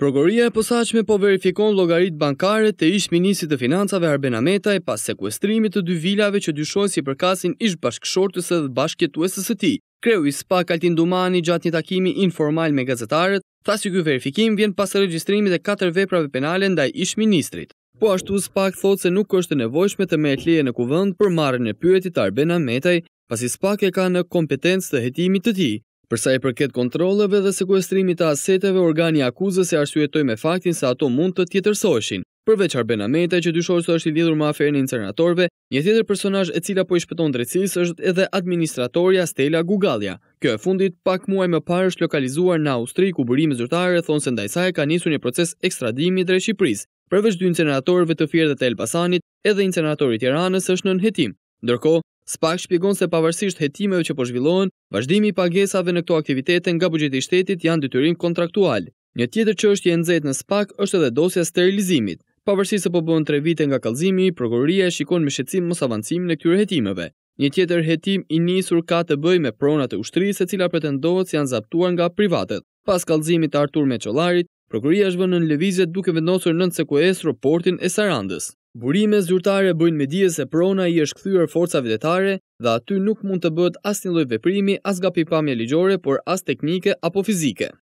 Prokuroria e posaçme po verifikon llogaritë bankare të ish ministrit të financave Arben Ametaj pas sekuestrimit të dy vilave që dyshohen si përkasin ish bashkëshortës edhe bashkëtuesës së tij. Kreu i SPA Kaltin Dumani gjatë një takimi informal me gazetarët, tha se ky verifikim vjen pas regjistrimit të katër veprave penale ndaj ish ministrit. Po ashtu SPAK thotë se nuk është e nevojshme të merret leje në kuvend për marrjen e pyetjes të Arben Ametaj, pasi SPAK e ka në kompetencë të hetimit të tij. Përsa i përket kontroleve dhe sekuestrimit të aseteve, organi akuzës e arsuetoj me faktin se ato mund të tjetërsoheshin. Përveç Arben Ameta, që dyshor së është i lidhur me aferin internatorve, një tjetër personaj e cila po i shpeton drecis është edhe administratorja Stella Gugalja. Kjo e fundit, pak muaj më parë është lokalizuar në Austri, ku bërimi zyrtare thonë se ndajsaj ka njësu një proces ekstradimi dhe Shqipëris. Përveç dy internatorve të firë dhe të Elbasanit, edhe i Tiranës është në nëhetim. Ndërko, Spak shpjegon se pavarësisht hetimeve që po zhvillohen, vazhdimi i pagesave në këto aktivitete nga buxheti i shtetit janë detyrim kontraktual. Një tjetër çështje e nxehtë në Spak është edhe dosja e sterilizimit. Pavarësisht se po bëhen 3 vite nga kallëzimi, prokuroria shikon me shqetësim mos avancimin e këtyre hetimeve. Një tjetër hetim i nisur ka të bëjë me pronat e ushtrisë, se cilat pretendohet se janë zaptuar nga privatet. Pas kallëzimit të Artur Meçollarit, prokuroria është vënë në lëvizje duke vendosur nën sekuestër e Sarandës. Burime zyrtare bëjnë me dije se prona i është këthyër forca vedetare dhe aty nuk mund të bët as një veprimi, as ga pipamje ligjore, por as teknike apo fizike.